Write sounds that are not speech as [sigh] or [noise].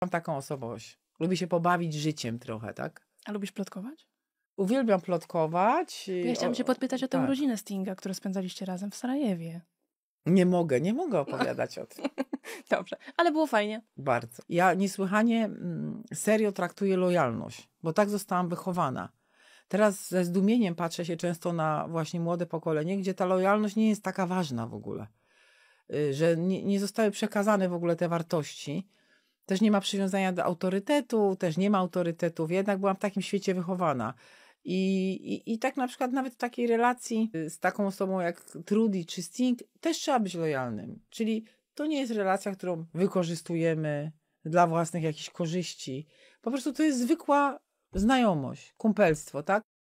Mam taką osobowość. Lubię się pobawić życiem trochę, tak? A lubisz plotkować? Uwielbiam plotkować. Ja chciałam cię podpytać o tę tak. rodzinę Stinga, którą spędzaliście razem w Sarajewie. Nie mogę, nie mogę opowiadać no. o tym. [laughs] Dobrze, ale było fajnie. Bardzo. Ja niesłychanie mm, serio traktuję lojalność, bo tak zostałam wychowana. Teraz ze zdumieniem patrzę się często na właśnie młode pokolenie, gdzie ta lojalność nie jest taka ważna w ogóle. Y, że nie, nie zostały przekazane w ogóle te wartości. Też nie ma przywiązania do autorytetu, też nie ma autorytetów. Jednak byłam w takim świecie wychowana. I, i, I tak na przykład nawet w takiej relacji y, z taką osobą jak Trudy czy Sting też trzeba być lojalnym. Czyli to nie jest relacja, którą wykorzystujemy dla własnych jakichś korzyści. Po prostu to jest zwykła znajomość, kumpelstwo, tak?